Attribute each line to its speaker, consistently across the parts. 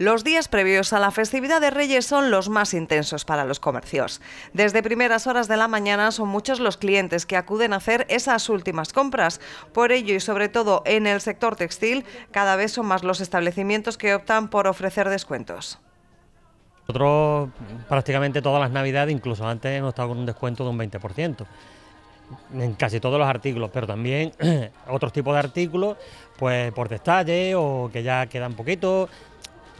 Speaker 1: Los días previos a la festividad de Reyes son los más intensos para los comercios. Desde primeras horas de la mañana son muchos los clientes que acuden a hacer esas últimas compras. Por ello y sobre todo en el sector textil, cada vez son más los establecimientos que optan por ofrecer descuentos.
Speaker 2: Nosotros prácticamente todas las navidades, incluso antes, hemos estado con un descuento de un 20% en casi todos los artículos, pero también otros tipos de artículos, pues por detalle o que ya quedan poquito,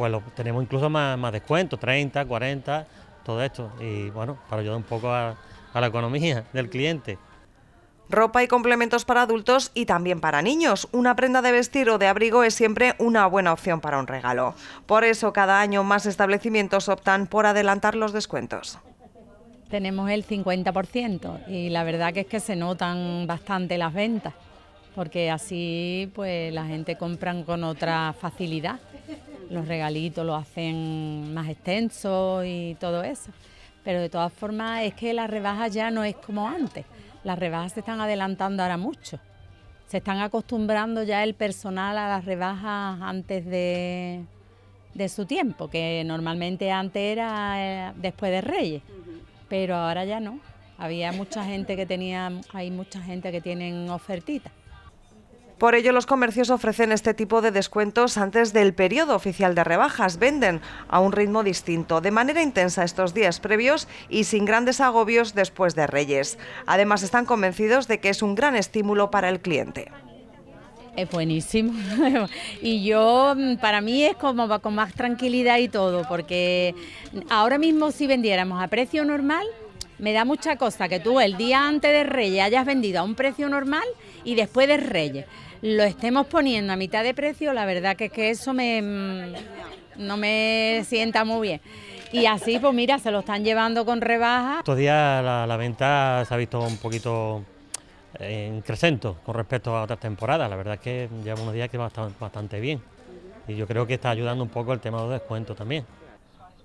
Speaker 2: pues tenemos incluso más, descuentos, 30, 40, todo esto. Y bueno, para ayudar un poco a, la economía del cliente ropa y complementos para
Speaker 1: adultos y también para niños. Una prenda de vestir o de abrigo es siempre una buena opción para un regalo. Por eso cada año más establecimientos optan por adelantar los descuentos.
Speaker 3: Tenemos el 50% y la verdad que es que se notan bastante las ventas, porque así pues la gente compran con otra facilidad los regalitos lo hacen más extensos y todo eso. Pero de todas formas es que las rebajas ya no es como antes. Las rebajas se están adelantando ahora mucho. Se están acostumbrando ya el personal a las rebajas antes de, su tiempo, que normalmente antes era eh, después de Reyes, pero ahora ya no. Había mucha gente que tenía, hay mucha gente que tienen ofertitas.
Speaker 1: Por ello, los comercios ofrecen este tipo de descuentos antes del periodo oficial de rebajas. Venden a un ritmo distinto, de manera intensa estos días previos y sin grandes agobios después de Reyes. Además, están convencidos de que es un gran estímulo para el cliente.
Speaker 3: Es buenísimo. y yo, mm, para mí es como va con más tranquilidad y todo, porque ahora mismo si vendiéramos a precio normal, me da mucha cosa que tú el día antes de Reyes hayas vendido a un precio normal y después de Reyes lo estemos poniendo a mitad de precio, la verdad que, que eso me mm, no me sienta muy bien. Y así, pues mira, se lo están llevando con rebaja.
Speaker 2: Estos días la, venta se ha visto un poquito eh, en crecento con respecto a otras temporadas. La verdad es que lleva unos días que va bastante bien. Y yo creo que está ayudando un poco el tema de los descuentos también.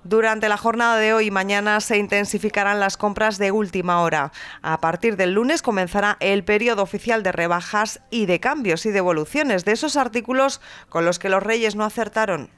Speaker 1: Durante la jornada de hoy y mañana se intensificarán las compras de última hora. A partir del lunes comenzará el periodo oficial de rebajas y de cambios y devoluciones de esos artículos con los que los reyes no acertaron.